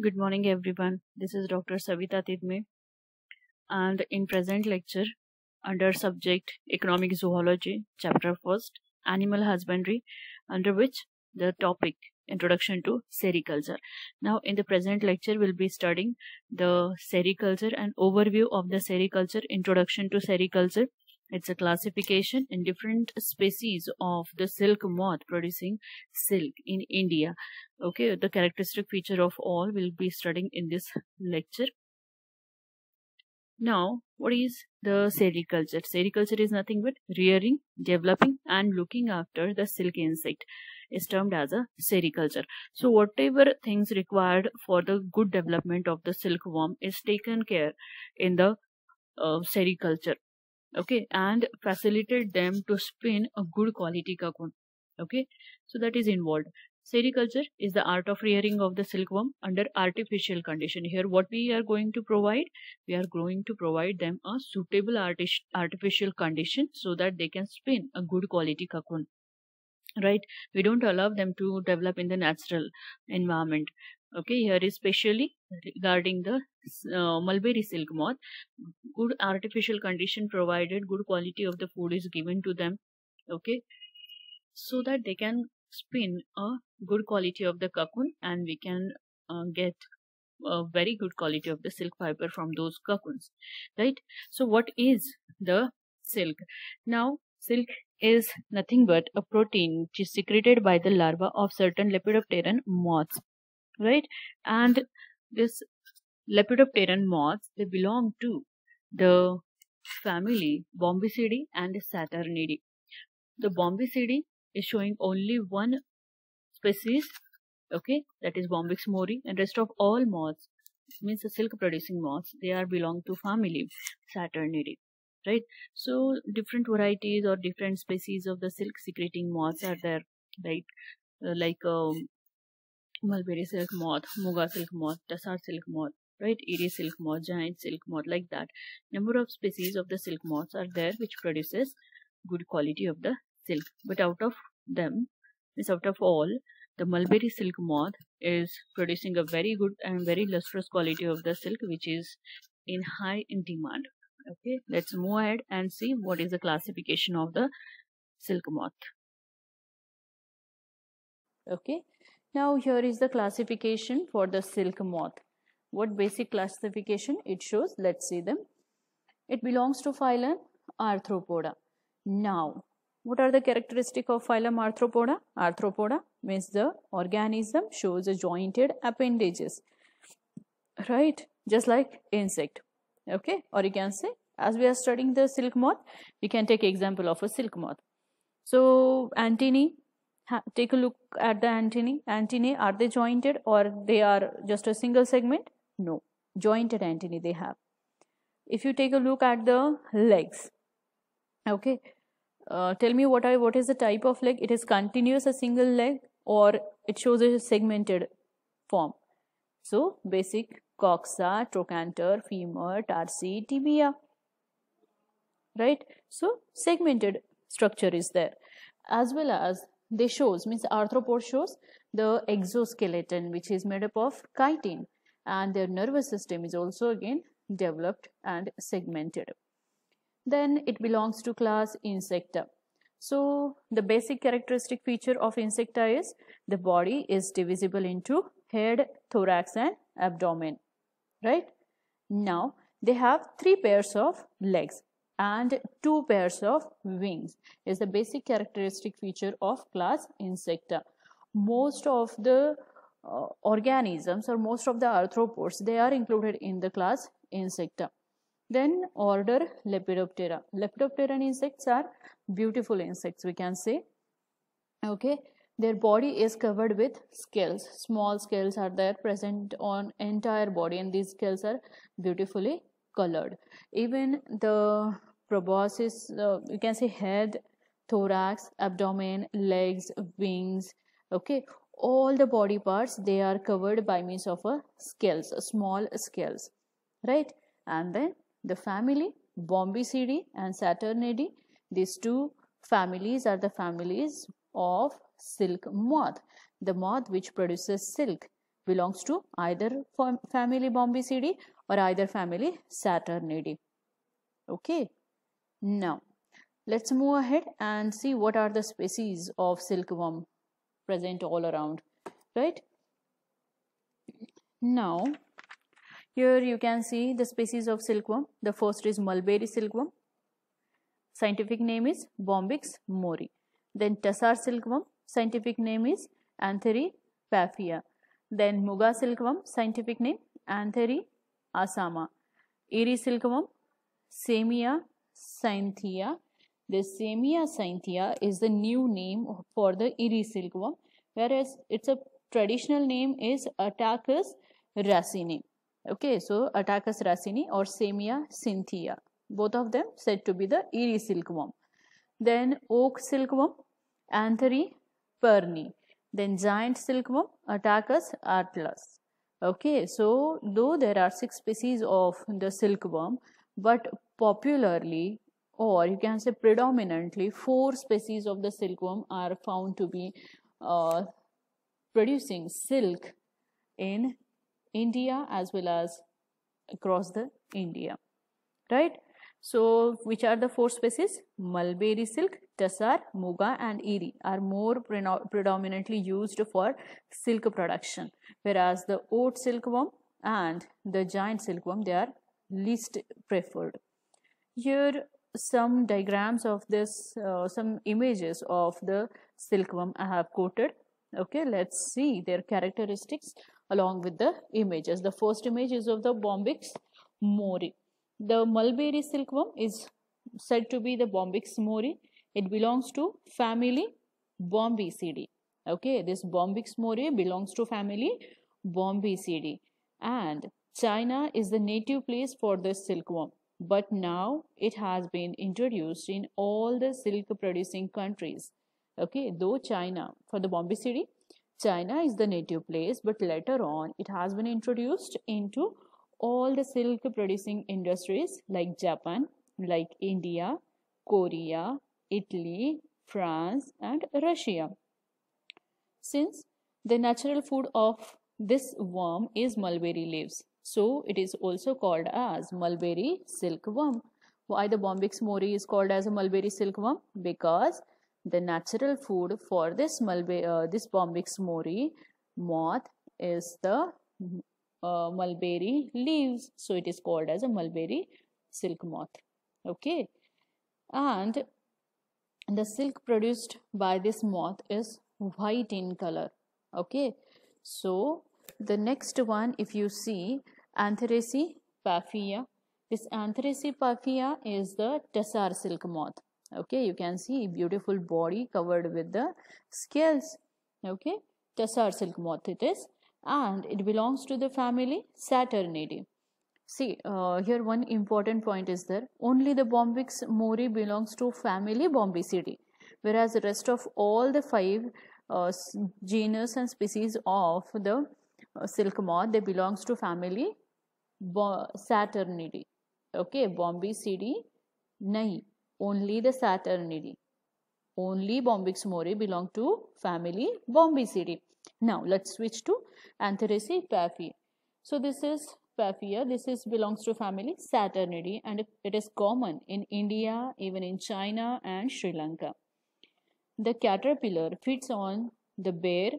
Good morning everyone. This is Dr. Savita Tidme and in present lecture under subject economic zoology chapter 1st animal husbandry under which the topic introduction to sericulture. Now in the present lecture we'll be studying the sericulture and overview of the sericulture introduction to sericulture it's a classification in different species of the silk moth producing silk in India. Okay, the characteristic feature of all we'll be studying in this lecture. Now, what is the sericulture? Sericulture is nothing but rearing, developing and looking after the silk insect is termed as a sericulture. So whatever things required for the good development of the silkworm is taken care in the uh, sericulture okay and facilitate them to spin a good quality cocoon okay so that is involved sericulture is the art of rearing of the silkworm under artificial condition here what we are going to provide we are going to provide them a suitable artificial condition so that they can spin a good quality cocoon right we don't allow them to develop in the natural environment okay here is specially regarding the uh, mulberry silk moth good artificial condition provided good quality of the food is given to them okay so that they can spin a good quality of the cocoon and we can uh, get a very good quality of the silk fiber from those cocoons right so what is the silk now silk is nothing but a protein which is secreted by the larva of certain lepidopteran moths right and this lepidopteran moths, they belong to the family Bombycidae and the Saturnidae. The Bombycidae is showing only one species, okay, that is Bombyx mori, and rest of all moths means the silk producing moths they are belong to family Saturnidae, right? So different varieties or different species of the silk secreting moths are there, right? Uh, like um, mulberry silk moth, muga silk moth, tassar silk moth, right? Eerie silk moth, giant silk moth, like that. Number of species of the silk moths are there which produces good quality of the silk. But out of them, is out of all, the mulberry silk moth is producing a very good and very lustrous quality of the silk which is in high in demand. Okay, let's move ahead and see what is the classification of the silk moth. Okay, now here is the classification for the silk moth. What basic classification it shows? Let's see them. It belongs to phylum Arthropoda. Now, what are the characteristic of phylum Arthropoda? Arthropoda means the organism shows a jointed appendages, right? Just like insect, okay? Or you can say, as we are studying the silk moth, we can take example of a silk moth. So, antennae take a look at the antennae antennae are they jointed or they are just a single segment no jointed antennae they have if you take a look at the legs okay uh, tell me what I what is the type of leg it is continuous a single leg or it shows a segmented form so basic coxa trochanter femur tarsi tibia right so segmented structure is there as well as they shows means arthropod shows the exoskeleton which is made up of chitin and their nervous system is also again developed and segmented. Then it belongs to class Insecta. So the basic characteristic feature of Insecta is the body is divisible into head, thorax and abdomen, right? Now they have three pairs of legs and two pairs of wings is the basic characteristic feature of class Insecta. Most of the uh, organisms or most of the arthropods they are included in the class Insecta. Then order Lepidoptera. Lepidopteran insects are beautiful insects we can say. Okay, their body is covered with scales small scales are there present on entire body and these scales are beautifully colored even the Proboscis, uh, you can say head, thorax, abdomen, legs, wings, okay. All the body parts, they are covered by means of a scales, a small scales, right? And then the family, Bombicidae and Saturnidae, these two families are the families of silk moth. The moth which produces silk belongs to either family Bombicidae or either family Saturnidae. Okay. Now, let's move ahead and see what are the species of silkworm present all around, right? Now, here you can see the species of silkworm. The first is mulberry silkworm. Scientific name is Bombyx mori. Then tassar silkworm. Scientific name is Antheri paphia. Then muga silkworm. Scientific name Antheri asama. Eri silkworm. Samia cynthia. This Samia cynthia is the new name for the eerie silkworm, whereas its a traditional name is Atacus racini. Okay, so Atacus racini or Samia cynthia. Both of them said to be the eerie silkworm. Then oak silkworm, Anthery perni. Then giant silkworm, Atacus atlas. Okay, so though there are six species of the silkworm, but Popularly, or you can say predominantly, four species of the silkworm are found to be uh, producing silk in India as well as across the India, right? So, which are the four species? Mulberry silk, tassar, muga and eri are more predominantly used for silk production. Whereas the oat silkworm and the giant silkworm, they are least preferred. Here some diagrams of this, uh, some images of the silkworm I have quoted. Okay, let's see their characteristics along with the images. The first image is of the Bombyx mori. The mulberry silkworm is said to be the Bombyx mori. It belongs to family Bombycidae. Okay, this Bombyx mori belongs to family Bombycidae. And China is the native place for this silkworm but now it has been introduced in all the silk producing countries. Okay, though China, for the Bombay city, China is the native place, but later on it has been introduced into all the silk producing industries like Japan, like India, Korea, Italy, France, and Russia. Since the natural food of this worm is mulberry leaves, so it is also called as mulberry silkworm. Why the Bombyx mori is called as a mulberry silkworm? Because the natural food for this mulberry, uh, this Bombyx mori moth is the uh, mulberry leaves. So it is called as a mulberry silk moth. Okay. And the silk produced by this moth is white in color. Okay. So the next one if you see Antherace paphyia. This Antherace paphyia is the tassar silk moth. Okay, you can see beautiful body covered with the scales. Okay, tassar silk moth it is and it belongs to the family Saturnidae. See, uh, here one important point is there. Only the Bombyx mori belongs to family Bombycidae, whereas the rest of all the five uh, genus and species of the uh, silk moth, they belongs to family Bo Saturnidae. Okay, Bombicidae, Nai. Only the Saturnidae. Only Bombyx mori belong to family Bombicidae. Now let's switch to Antheraceae Paphiae. So this is Paphiae. This is belongs to family Saturnidae and it is common in India, even in China and Sri Lanka. The caterpillar feeds on the bear,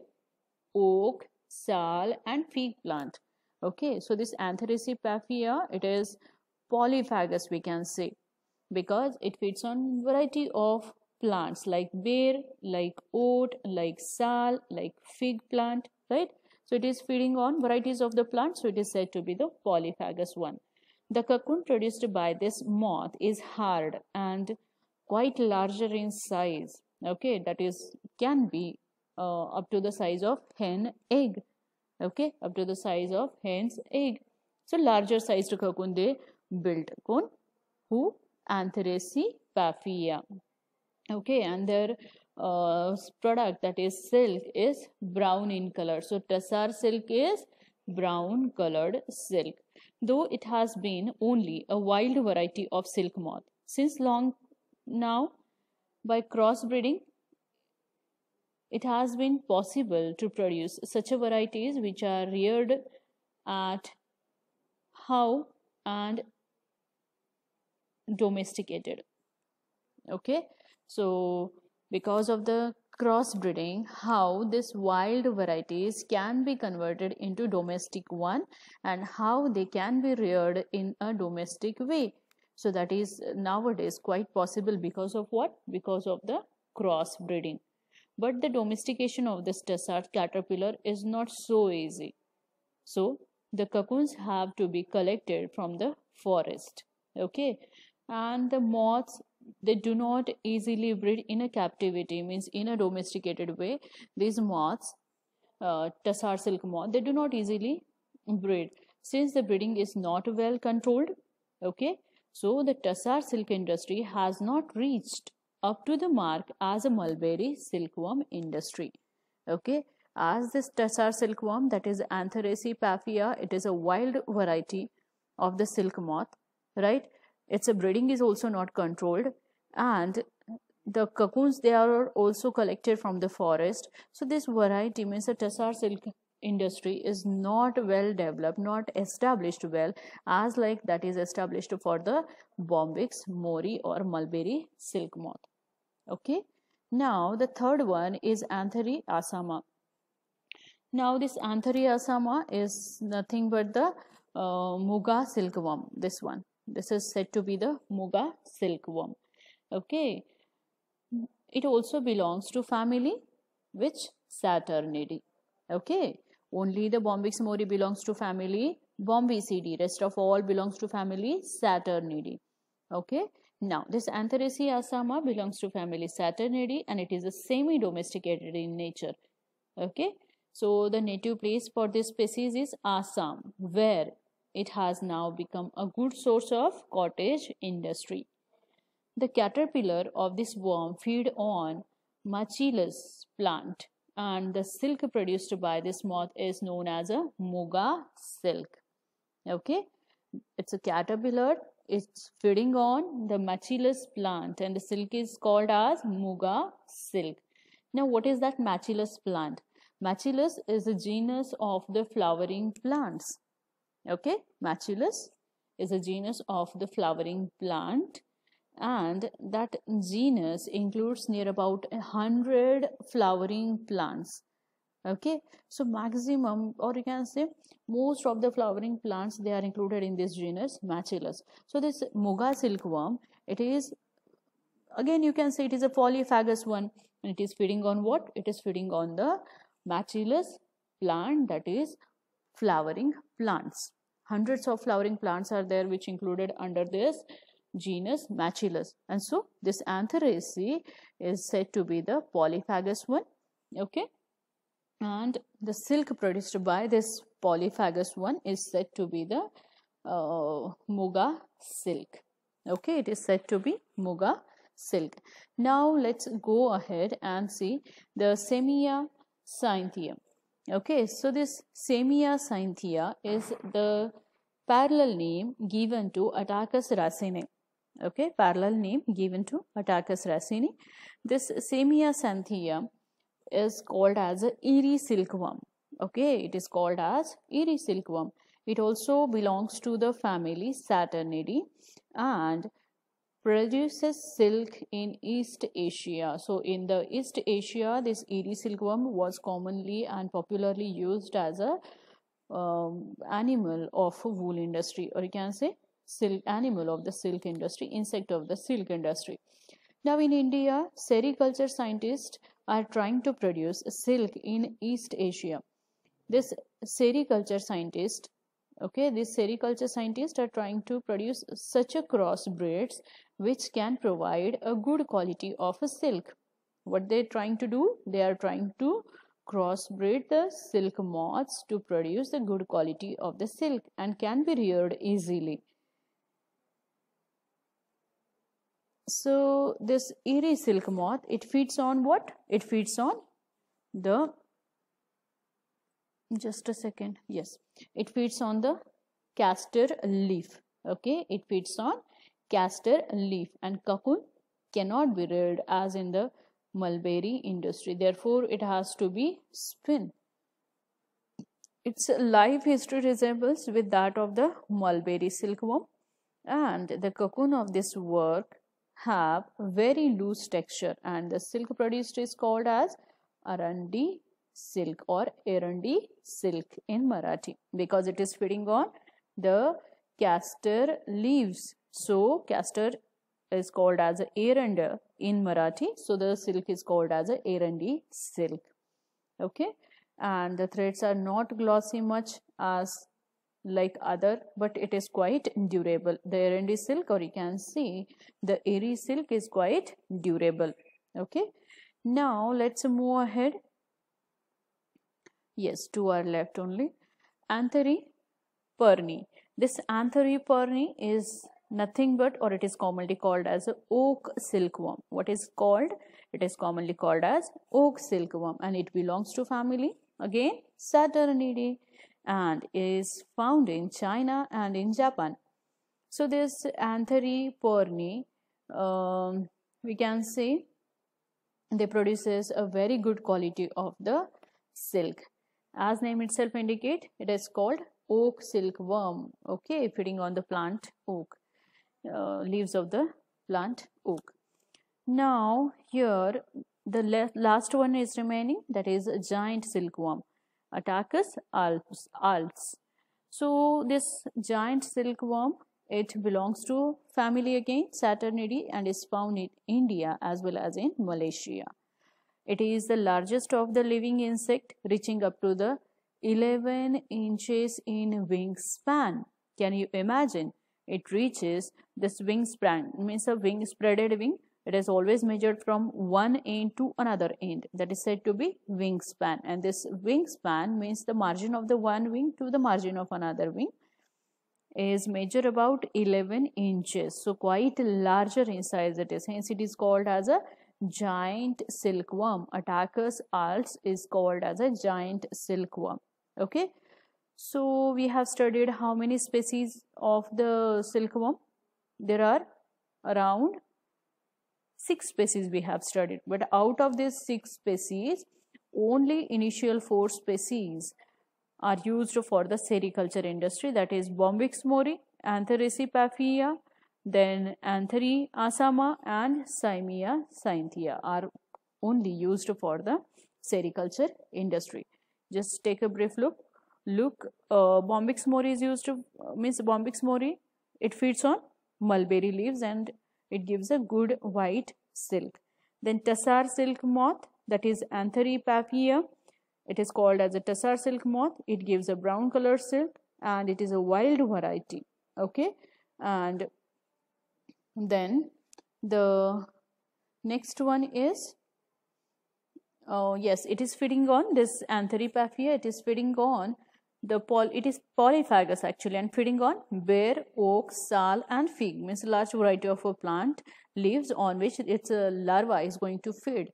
oak, sal and fig plant. Okay, so this Anthracis paphia, it is polyphagous we can say because it feeds on variety of plants like bear, like oat, like sal, like fig plant, right? So it is feeding on varieties of the plant, so it is said to be the polyphagous one. The cocoon produced by this moth is hard and quite larger in size, okay, that is, can be uh, up to the size of hen egg okay up to the size of hen's egg so larger sized cocoon they built cocoon who anthraci paphiae okay and their uh, product that is silk is brown in color. So tassar silk is brown colored silk. Though it has been only a wild variety of silk moth. Since long now by crossbreeding it has been possible to produce such a varieties which are reared at how and domesticated okay so because of the crossbreeding how this wild varieties can be converted into domestic one and how they can be reared in a domestic way so that is nowadays quite possible because of what because of the crossbreeding but the domestication of this desert caterpillar is not so easy. So the cocoons have to be collected from the forest. Okay. And the moths, they do not easily breed in a captivity, means in a domesticated way. These moths, uh, tassar silk moth, they do not easily breed. Since the breeding is not well controlled, okay, so the tassar silk industry has not reached up to the mark as a mulberry silkworm industry. Okay, as this tussar silkworm that is Antherace paphia, it is a wild variety of the silk moth, right? Its breeding is also not controlled and the cocoons they are also collected from the forest. So this variety means the tussar silk industry is not well developed, not established well as like that is established for the Bombyx mori or mulberry silk moth okay now the third one is antheri asama now this antheri asama is nothing but the uh, muga silkworm this one this is said to be the muga silkworm okay it also belongs to family which saturnidae okay only the bombyx mori belongs to family bombicidae rest of all belongs to family saturnidae okay now, this Antheraceae asama belongs to family Saturnidae and it is a semi-domesticated in nature. Okay, so the native place for this species is Assam, where it has now become a good source of cottage industry. The caterpillar of this worm feed on machilus plant and the silk produced by this moth is known as a muga silk. Okay, it's a caterpillar it's feeding on the machilus plant and the silk is called as muga silk. Now what is that machilus plant? Machilus is a genus of the flowering plants. Okay, machilus is a genus of the flowering plant and that genus includes near about 100 flowering plants okay so maximum or you can say most of the flowering plants they are included in this genus Machilus. so this muga silkworm it is again you can say it is a polyphagous one and it is feeding on what it is feeding on the Machilus plant that is flowering plants hundreds of flowering plants are there which included under this genus Machilus, and so this Antheraceae is said to be the polyphagous one okay and the silk produced by this polyphagous one is said to be the uh, muga silk okay it is said to be muga silk now let's go ahead and see the semia cynthia okay so this semia cynthia is the parallel name given to attacus racine okay parallel name given to attacus racine this semia cynthia is called as a eerie silkworm okay it is called as eerie silkworm it also belongs to the family saturnidae and produces silk in east asia so in the east asia this eerie silkworm was commonly and popularly used as a um, animal of wool industry or you can say silk animal of the silk industry insect of the silk industry now in india sericulture scientists are trying to produce silk in East Asia. This sericulture scientist, okay, this sericulture scientists are trying to produce such a breeds which can provide a good quality of a silk. What they're trying to do? They are trying to crossbreed the silk moths to produce the good quality of the silk and can be reared easily. So this eerie silk moth, it feeds on what? It feeds on the, just a second, yes, it feeds on the castor leaf, okay, it feeds on castor leaf and cocoon cannot be reared as in the mulberry industry. Therefore, it has to be spin. Its life history resembles with that of the mulberry silkworm and the cocoon of this work have very loose texture and the silk produced is called as arandi silk or arandi silk in Marathi because it is feeding on the castor leaves. So castor is called as aranda in Marathi. So the silk is called as arandi silk. Okay. And the threads are not glossy much as like other but it is quite durable the arandi silk or you can see the airy silk is quite durable okay now let's move ahead yes two are left only antheri perni this antheri perni is nothing but or it is commonly called as oak silkworm what is called it is commonly called as oak silkworm and it belongs to family again saturnidae and is found in China and in Japan. So this Antheriporni, um, we can say they produces a very good quality of the silk. As name itself indicate, it is called oak silk worm. Okay, feeding on the plant oak, uh, leaves of the plant oak. Now here the last one is remaining that is giant silkworm. Attacus alps, alps. So this giant silkworm, it belongs to family again Saturnidae and is found in India as well as in Malaysia. It is the largest of the living insect reaching up to the 11 inches in wingspan. Can you imagine? It reaches this wingspan means a wing spreaded wing it is always measured from one end to another end. That is said to be wingspan. And this wingspan means the margin of the one wing to the margin of another wing is measure about 11 inches. So quite larger in size it is. Hence it is called as a giant silkworm. Attacker's alts is called as a giant silkworm. Okay. So we have studied how many species of the silkworm? There are around six species we have studied but out of these six species only initial four species are used for the sericulture industry that is Bombyx mori, Antheresia then Antheri asama and Symia cynthia are only used for the sericulture industry. Just take a brief look. Look, uh, Bombyx mori is used to, uh, means Bombyx mori, it feeds on mulberry leaves and it gives a good white silk. Then tassar silk moth that is Antheripaphia. It is called as a tassar silk moth. It gives a brown color silk and it is a wild variety. Okay. And then the next one is oh yes it is feeding on this antheripaphia it is feeding on the poly, it is polyphagous actually and feeding on bear, oak, sal and fig means large variety of a plant leaves on which its uh, larva is going to feed.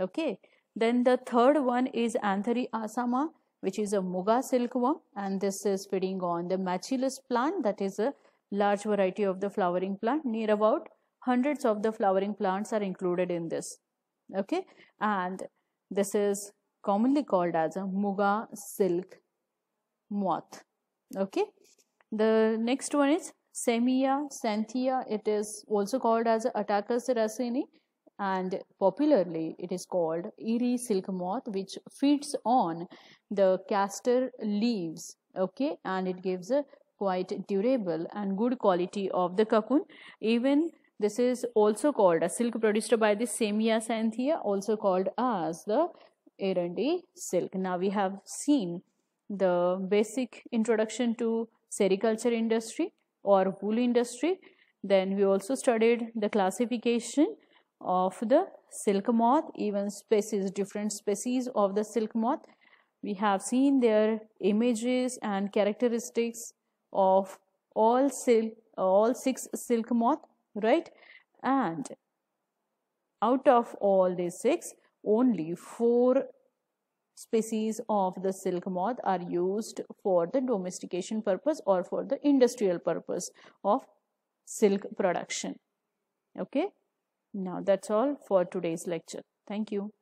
Okay. Then the third one is Antheri asama which is a muga silkworm and this is feeding on the machilus plant that is a large variety of the flowering plant near about hundreds of the flowering plants are included in this. Okay. And this is commonly called as a muga silk moth okay the next one is Semia xanthia it is also called as Attacus racini and popularly it is called eerie silk moth which feeds on the castor leaves okay and it gives a quite durable and good quality of the cocoon even this is also called a silk produced by the Semia xanthia also called as the Erendi silk now we have seen the basic introduction to sericulture industry or wool industry. Then we also studied the classification of the silk moth, even species, different species of the silk moth. We have seen their images and characteristics of all silk, all six silk moth, right? And out of all these six, only four species of the silk moth are used for the domestication purpose or for the industrial purpose of silk production. Okay. Now that's all for today's lecture. Thank you.